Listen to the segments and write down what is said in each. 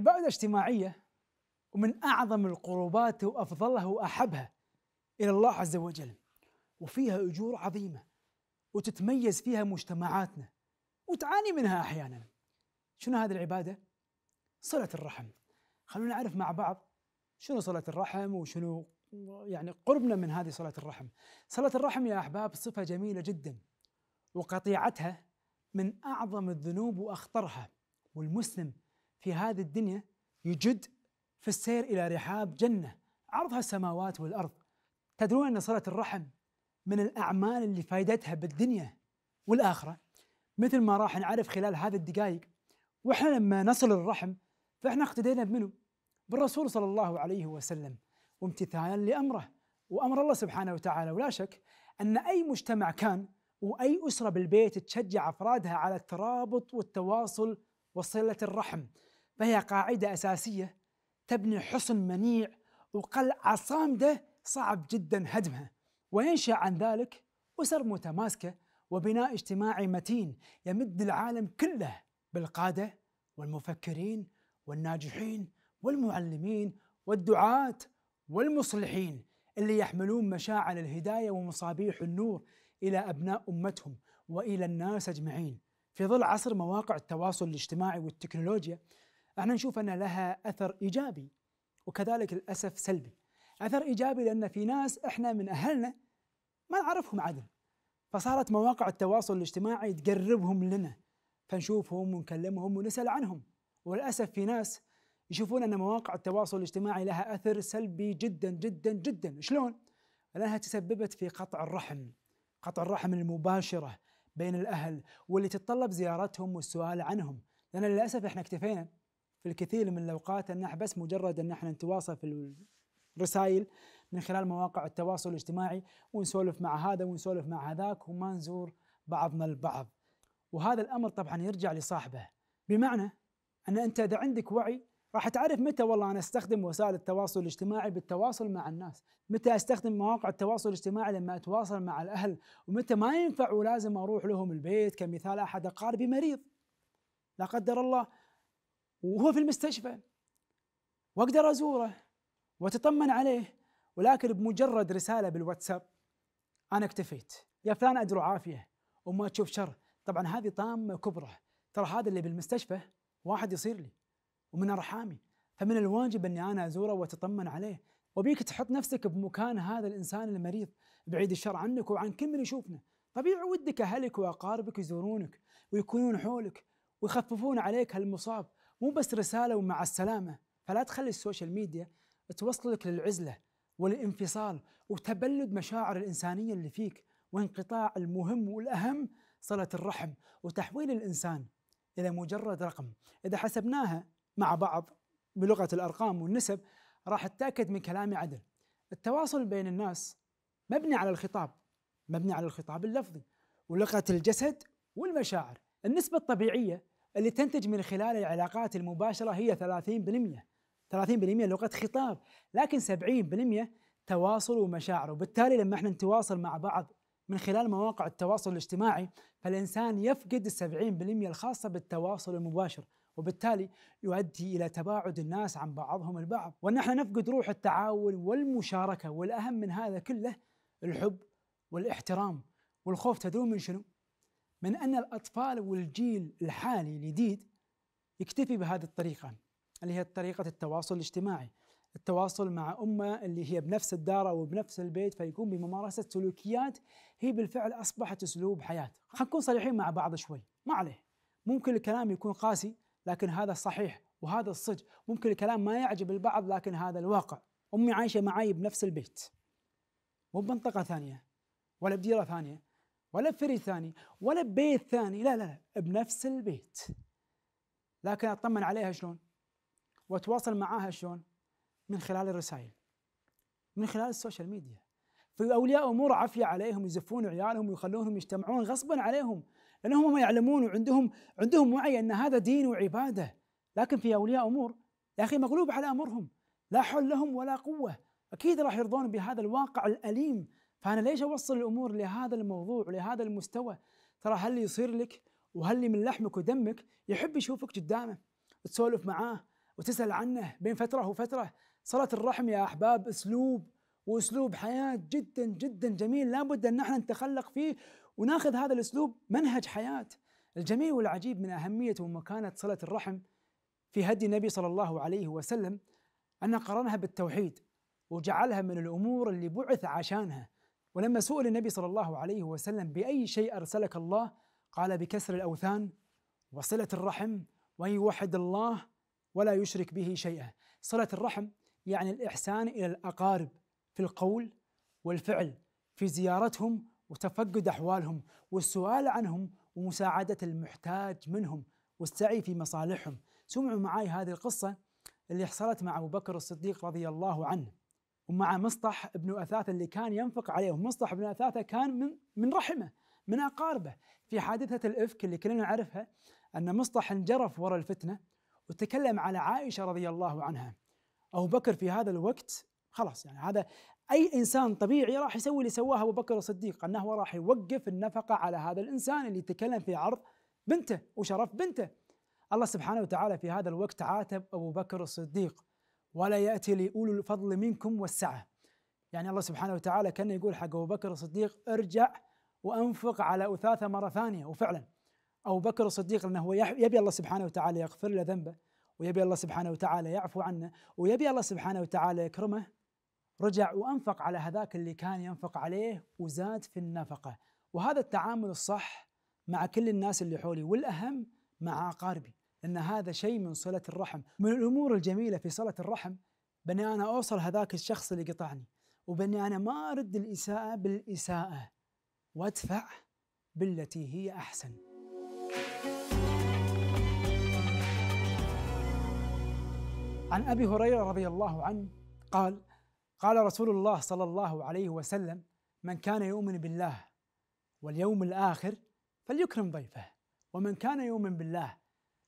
عبادة اجتماعية ومن أعظم القربات وأفضلها وأحبها إلى الله عز وجل وفيها أجور عظيمة وتتميز فيها مجتمعاتنا وتعاني منها أحيانا شنو هذه العبادة؟ صلة الرحم خلونا نعرف مع بعض شنو صلة الرحم وشنو يعني قربنا من هذه صلاة الرحم صلاة الرحم يا أحباب صفة جميلة جدا وقطيعتها من أعظم الذنوب وأخطرها والمسلم في هذه الدنيا يجد في السير إلى رحاب جنة عرضها السماوات والأرض تدرون أن صلة الرحم من الأعمال اللي فائدتها بالدنيا والآخرة مثل ما راح نعرف خلال هذه الدقائق وإحنا لما نصل الرحم فإحنا اقتدينا بمنه بالرسول صلى الله عليه وسلم وامتثالا لأمره وأمر الله سبحانه وتعالى ولا شك أن أي مجتمع كان وأي أسرة بالبيت تشجع أفرادها على الترابط والتواصل وصلة الرحم فهي قاعدة أساسية تبني حصن منيع وقلعة صامدة صعب جدا هدمها وينشأ عن ذلك أسر متماسكة وبناء اجتماعي متين يمد العالم كله بالقادة والمفكرين والناجحين والمعلمين والدعاة والمصلحين اللي يحملون مشاعر الهداية ومصابيح النور إلى أبناء أمتهم وإلى الناس أجمعين في ظل عصر مواقع التواصل الاجتماعي والتكنولوجيا احنا نشوف ان لها اثر ايجابي وكذلك للاسف سلبي اثر ايجابي لان في ناس احنا من اهلنا ما نعرفهم عدل فصارت مواقع التواصل الاجتماعي تقربهم لنا فنشوفهم ونكلمهم ونسال عنهم وللاسف في ناس يشوفون ان مواقع التواصل الاجتماعي لها اثر سلبي جدا جدا جدا شلون لانها تسببت في قطع الرحم قطع الرحم المباشره بين الاهل واللي تتطلب زيارتهم والسؤال عنهم لان للاسف احنا اكتفينا في الكثير من الاوقات ان بس مجرد ان احنا نتواصل في الرسائل من خلال مواقع التواصل الاجتماعي ونسولف مع هذا ونسولف مع هذاك وما نزور بعضنا البعض وهذا الامر طبعا يرجع لصاحبه بمعنى ان انت اذا عندك وعي راح تعرف متى والله انا استخدم وسائل التواصل الاجتماعي بالتواصل مع الناس، متى استخدم مواقع التواصل الاجتماعي لما اتواصل مع الاهل، ومتى ما ينفع ولازم اروح لهم البيت كمثال احد اقاربي مريض لا قدر الله وهو في المستشفى واقدر ازوره واتطمن عليه ولكن بمجرد رساله بالواتساب انا اكتفيت يا فلان ادرو عافيه وما تشوف شر طبعا هذه طامه كبرى ترى هذا اللي بالمستشفى واحد يصير لي ومن ارحامي فمن الواجب اني انا ازوره واتطمن عليه وبيك تحط نفسك بمكان هذا الانسان المريض بعيد الشر عنك وعن كل من يشوفنا طبيعي ودك اهلك واقاربك يزورونك ويكونون حولك ويخففون عليك هالمصاب مو بس رساله ومع السلامه فلا تخلي السوشيال ميديا توصلك للعزله والانفصال وتبلد مشاعر الانسانيه اللي فيك وانقطاع المهم والاهم صله الرحم وتحويل الانسان الى مجرد رقم اذا حسبناها مع بعض بلغه الارقام والنسب راح اتاكد من كلامي عدل التواصل بين الناس مبني على الخطاب مبني على الخطاب اللفظي ولغه الجسد والمشاعر النسبه الطبيعيه اللي تنتج من خلال العلاقات المباشرة هي 30% 30% لغة خطاب لكن 70% تواصل ومشاعر وبالتالي لما احنا نتواصل مع بعض من خلال مواقع التواصل الاجتماعي فالإنسان يفقد 70% الخاصة بالتواصل المباشر وبالتالي يؤدي إلى تباعد الناس عن بعضهم البعض ونحن نفقد روح التعاون والمشاركة والأهم من هذا كله الحب والاحترام والخوف تدرون من شنو؟ من أن الأطفال والجيل الحالي الجديد يكتفي بهذه الطريقة اللي هي طريقة التواصل الاجتماعي التواصل مع أمة اللي هي بنفس الدار أو بنفس البيت فيقوم بممارسة سلوكيات هي بالفعل أصبحت أسلوب حياة خلينا نكون صريحين مع بعض شوي ما عليه ممكن الكلام يكون قاسي لكن هذا صحيح وهذا الصدق ممكن الكلام ما يعجب البعض لكن هذا الواقع أمي عايشة معي بنفس البيت مو بمنطقة ثانية ولا بديرة ثانية ولا بفريق ثاني ولا ببيت ثاني لا لا بنفس البيت لكن اطمن عليها شلون واتواصل معاها شلون من خلال الرسائل من خلال السوشيال ميديا فاولياء امور عافيه عليهم يزفون عيالهم ويخلونهم يجتمعون غصبا عليهم لانهم ما يعلمون وعندهم عندهم وعي ان هذا دين وعباده لكن في اولياء امور يا اخي مغلوب على امرهم لا حول لهم ولا قوه اكيد راح يرضون بهذا الواقع الاليم فانا ليش اوصل الامور لهذا الموضوع ولهذا المستوى ترى هل يصير لك وهل اللي من لحمك ودمك يحب يشوفك قدامه تسولف معاه وتسال عنه بين فتره وفتره صله الرحم يا احباب اسلوب واسلوب حياه جدا جدا جميل لابد ان نحن نتخلق فيه وناخذ هذا الاسلوب منهج حياه الجميل والعجيب من اهميه ومكانه صله الرحم في هدي النبي صلى الله عليه وسلم انه قرنها بالتوحيد وجعلها من الامور اللي بعث عشانها ولما سئل النبي صلى الله عليه وسلم بأي شيء أرسلك الله قال بكسر الأوثان وصلة الرحم وأن يوحد الله ولا يشرك به شيئا صلة الرحم يعني الإحسان إلى الأقارب في القول والفعل في زيارتهم وتفقد أحوالهم والسؤال عنهم ومساعدة المحتاج منهم والسعي في مصالحهم سمعوا معي هذه القصة اللي حصلت مع أبو بكر الصديق رضي الله عنه ومع مصطح بن أثاثة اللي كان ينفق عليه ومصطح بن أثاثة كان من من رحمه من أقاربه في حادثة الإفك اللي كلنا نعرفها أن مصطح انجرف وراء الفتنة وتكلم على عائشة رضي الله عنها أبو بكر في هذا الوقت خلاص يعني هذا أي إنسان طبيعي راح يسوي اللي سواه أبو بكر الصديق أنه راح يوقف النفقة على هذا الإنسان اللي تكلم في عرض بنته وشرف بنته الله سبحانه وتعالى في هذا الوقت عاتب أبو بكر الصديق ولا يأتي لأولي الفضل منكم والسعة يعني الله سبحانه وتعالى كان يقول حق أبو بكر الصديق ارجع وأنفق على أثاثة مرة ثانية وفعلا أبو بكر الصديق لأنه هو يبي الله سبحانه وتعالى يغفر له ذنبه ويبي الله سبحانه وتعالى يعفو عنه ويبي الله سبحانه وتعالى يكرمه رجع وأنفق على هذاك اللي كان ينفق عليه وزاد في النفقة وهذا التعامل الصح مع كل الناس اللي حولي والأهم مع أقاربي ان هذا شيء من صله الرحم من الامور الجميله في صله الرحم باني انا اوصل هذاك الشخص اللي قطعني وباني انا ما ارد الاساءه بالاساءه وادفع بالتي هي احسن عن ابي هريره رضي الله عنه قال قال رسول الله صلى الله عليه وسلم من كان يؤمن بالله واليوم الاخر فليكرم ضيفه ومن كان يؤمن بالله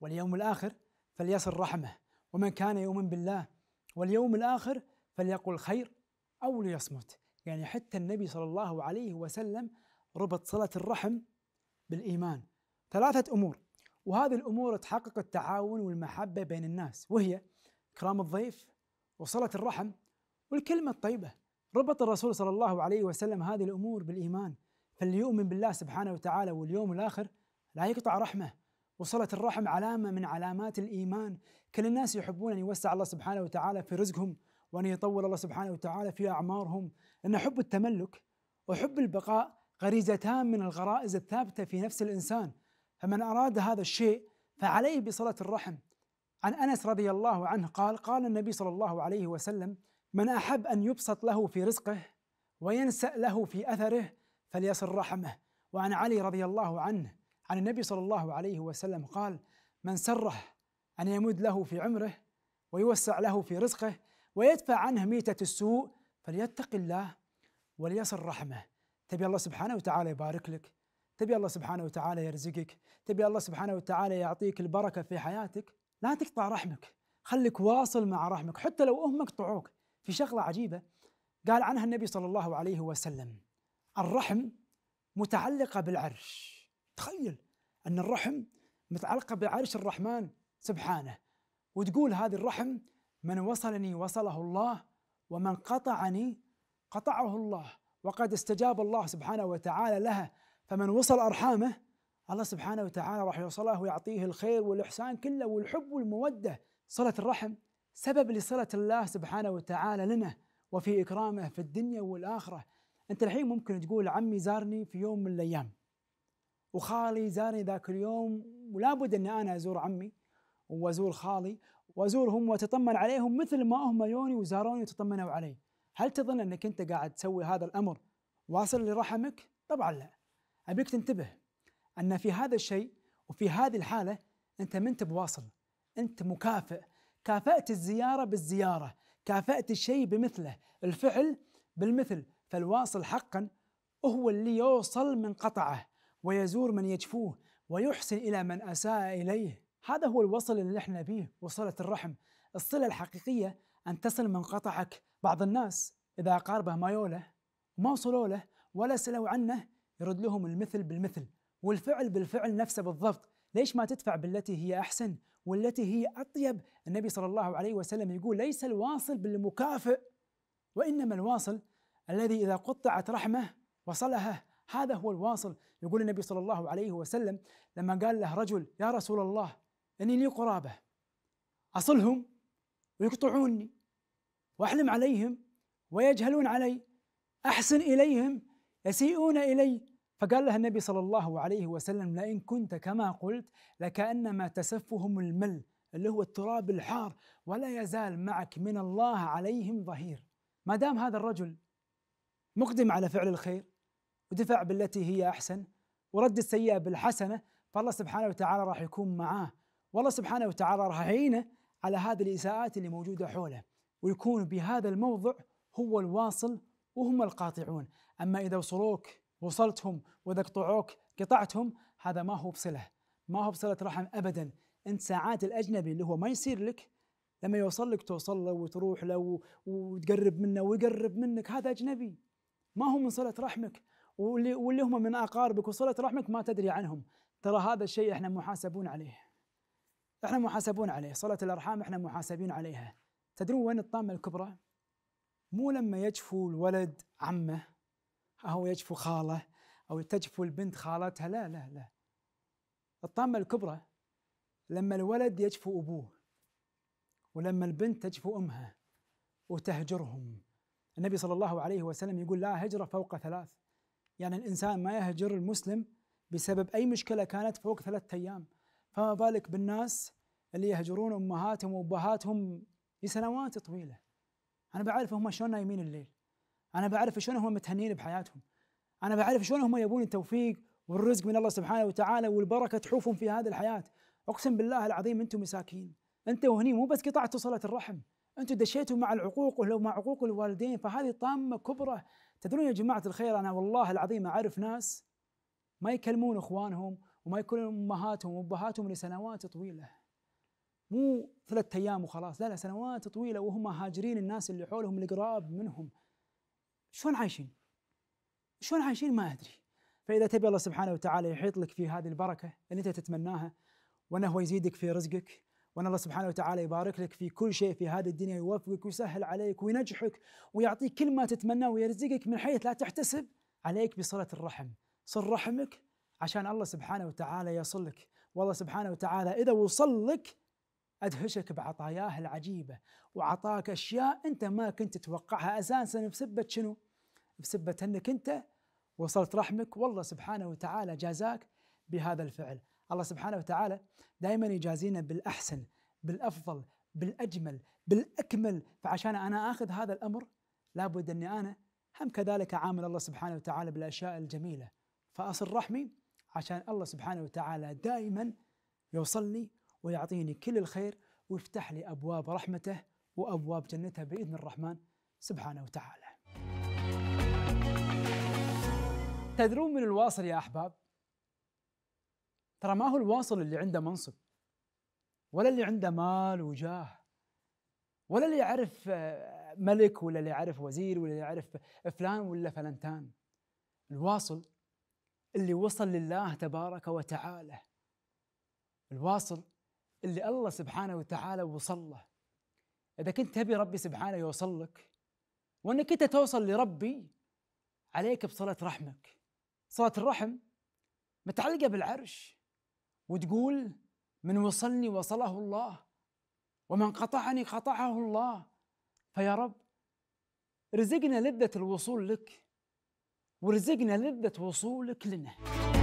واليوم الآخر فليصل رحمه ومن كان يؤمن بالله واليوم الآخر فليقل خير أو ليصمت يعني حتى النبي صلى الله عليه وسلم ربط صلة الرحم بالإيمان ثلاثة أمور وهذه الأمور تحقق التعاون والمحبة بين الناس وهي إكرام الضيف وصلة الرحم والكلمة الطيبة ربط الرسول صلى الله عليه وسلم هذه الأمور بالإيمان فاللي يؤمن بالله سبحانه وتعالى واليوم الآخر لا يقطع رحمه وصلت الرحم علامة من علامات الإيمان كل الناس يحبون أن يوسع الله سبحانه وتعالى في رزقهم وأن يطول الله سبحانه وتعالى في أعمارهم أن حب التملك وحب البقاء غريزتان من الغرائز الثابتة في نفس الإنسان فمن أراد هذا الشيء فعليه بصلة الرحم عن أنس رضي الله عنه قال قال النبي صلى الله عليه وسلم من أحب أن يبسط له في رزقه وينسأ له في أثره فليصل رحمه وعن علي رضي الله عنه عن النبي صلى الله عليه وسلم قال من سره أن يمد له في عمره ويوسع له في رزقه ويدفع عنه ميتة السوء فليتق الله وليصل رحمه تبي الله سبحانه وتعالى يبارك لك تبي الله سبحانه وتعالى يرزقك تبي الله سبحانه وتعالى يعطيك البركة في حياتك لا تقطع رحمك خليك واصل مع رحمك حتى لو هم قطعوك في شغلة عجيبة قال عنها النبي صلى الله عليه وسلم الرحم متعلقة بالعرش تخيل أن الرحم متعلقة بعرش الرحمن سبحانه وتقول هذه الرحم من وصلني وصله الله ومن قطعني قطعه الله وقد استجاب الله سبحانه وتعالى لها فمن وصل أرحامه الله سبحانه وتعالى راح يوصله ويعطيه الخير والإحسان كله والحب والمودة صلة الرحم سبب لصلة الله سبحانه وتعالى لنا وفي إكرامه في الدنيا والآخرة أنت الحين ممكن تقول عمي زارني في يوم من الأيام وخالي زارني ذاك اليوم ولابد أن أنا أزور عمي وأزور خالي وأزورهم وأتطمن عليهم مثل ما هم يوني وزاروني وتطمنوا علي هل تظن أنك أنت قاعد تسوي هذا الأمر واصل لرحمك؟ طبعا لا أبيك تنتبه أن في هذا الشيء وفي هذه الحالة أنت ما أنت بواصل أنت مكافئ كافأت الزيارة بالزيارة كافأت الشيء بمثله الفعل بالمثل فالواصل حقا هو اللي يوصل من قطعه ويزور من يجفوه ويحسن إلى من أساء إليه هذا هو الوصل اللي احنا فيه وصلة الرحم الصلة الحقيقية أن تصل من قطعك بعض الناس إذا أقاربه ما يوله ما وصلوا له ولا سألوا عنه يرد لهم المثل بالمثل والفعل بالفعل نفسه بالضبط ليش ما تدفع بالتي هي أحسن والتي هي أطيب النبي صلى الله عليه وسلم يقول ليس الواصل بالمكافئ وإنما الواصل الذي إذا قطعت رحمه وصلها هذا هو الواصل يقول النبي صلى الله عليه وسلم لما قال له رجل يا رسول الله اني لي قرابه اصلهم ويقطعوني واحلم عليهم ويجهلون علي احسن اليهم يسيئون الي فقال لها النبي صلى الله عليه وسلم لئن كنت كما قلت لكانما تسفهم المل اللي هو التراب الحار ولا يزال معك من الله عليهم ظهير ما دام هذا الرجل مقدم على فعل الخير ودفع بالتي هي أحسن ورد السيئة بالحسنة فالله سبحانه وتعالى راح يكون معاه والله سبحانه وتعالى راح يعينه على هذه الإساءات اللي موجودة حوله ويكون بهذا الموضع هو الواصل وهم القاطعون أما إذا وصلوك وصلتهم وإذا قطعوك قطعتهم هذا ما هو بصلة ما هو بصلة رحم أبدا أنت ساعات الأجنبي اللي هو ما يصير لك لما يوصل لك توصل له وتروح له وتقرب منه ويقرب منك هذا أجنبي ما هو من صلة رحمك واللي واللي هم من اقاربك وصله رحمك ما تدري عنهم ترى هذا الشيء احنا محاسبون عليه احنا محاسبون عليه صله الارحام احنا محاسبين عليها تدرون وين الطامه الكبرى مو لما يجفو الولد عمه او يجفو خاله او تجفو البنت خالتها لا لا لا الطامه الكبرى لما الولد يجفو ابوه ولما البنت تجفو امها وتهجرهم النبي صلى الله عليه وسلم يقول لا هجره فوق ثلاث يعني الإنسان ما يهجر المسلم بسبب أي مشكلة كانت فوق ثلاثة أيام فما بالك بالناس اللي يهجرون أمهاتهم وأبهاتهم لسنوات طويلة أنا بعرف هم شلون نايمين الليل أنا بعرف شلون هم متهنين بحياتهم أنا بعرف شلون هم يبون التوفيق والرزق من الله سبحانه وتعالى والبركة تحوفهم في هذه الحياة أقسم بالله العظيم أنتم مساكين أنتم هني مو بس قطعتوا صلة الرحم أنتم دشيتوا مع العقوق ولو مع عقوق الوالدين فهذه طامة كبرى تدرون يا جماعة الخير أنا والله العظيم أعرف ناس ما يكلمون إخوانهم وما يكلمون أمهاتهم وأبهاتهم لسنوات طويلة مو ثلاثة أيام وخلاص لا لا سنوات طويلة وهم هاجرين الناس اللي حولهم القراب منهم شلون عايشين؟ شلون عايشين ما أدري فإذا تبي الله سبحانه وتعالى يحيط لك في هذه البركة اللي أنت تتمناها وأنه هو يزيدك في رزقك وان الله سبحانه وتعالى يبارك لك في كل شيء في هذه الدنيا يوفقك ويسهل عليك وينجحك ويعطيك كل ما تتمناه ويرزقك من حيث لا تحتسب عليك بصله الرحم صل رحمك عشان الله سبحانه وتعالى يصلك والله سبحانه وتعالى اذا وصل لك ادهشك بعطاياه العجيبه وعطاك اشياء انت ما كنت تتوقعها اساسا بسبه شنو؟ بسبه انك انت وصلت رحمك والله سبحانه وتعالى جازاك بهذا الفعل الله سبحانه وتعالى دائما يجازينا بالاحسن بالافضل بالاجمل بالاكمل فعشان انا اخذ هذا الامر لابد اني انا هم كذلك عامل الله سبحانه وتعالى بالاشياء الجميله فاصل رحمي عشان الله سبحانه وتعالى دائما يوصلني ويعطيني كل الخير ويفتح لي ابواب رحمته وابواب جنته باذن الرحمن سبحانه وتعالى. تدرون من الواصل يا احباب ترى ما هو الواصل اللي عنده منصب ولا اللي عنده مال وجاه ولا اللي يعرف آه، ملك ولا اللي يعرف وزير ولا اللي يعرف فلان ولا فلنتان الواصل اللي وصل لله تبارك وتعالى الواصل اللي الله سبحانه وتعالى وصل له اذا كنت تبي ربي سبحانه يوصل لك وانك انت توصل لربي عليك بصله رحمك صله الرحم متعلقه بالعرش وتقول من وصلني وصله الله ومن قطعني قطعه الله فيا رب رزقنا لذة الوصول لك ورزقنا لذة وصولك لنا